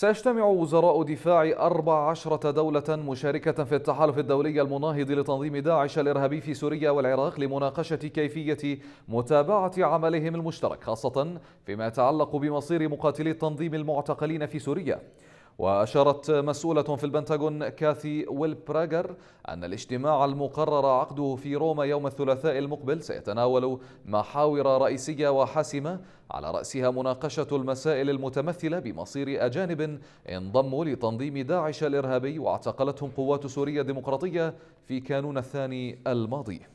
سيجتمع وزراء دفاع 14 دولة مشاركة في التحالف الدولي المناهض لتنظيم داعش الإرهابي في سوريا والعراق لمناقشة كيفية متابعة عملهم المشترك خاصة فيما يتعلق بمصير مقاتلي التنظيم المعتقلين في سوريا وأشارت مسؤولة في البنتاغون كاثي براجر أن الاجتماع المقرر عقده في روما يوم الثلاثاء المقبل سيتناول محاور رئيسية وحاسمة على رأسها مناقشة المسائل المتمثلة بمصير أجانب انضموا لتنظيم داعش الإرهابي واعتقلتهم قوات سوريا الديمقراطية في كانون الثاني الماضي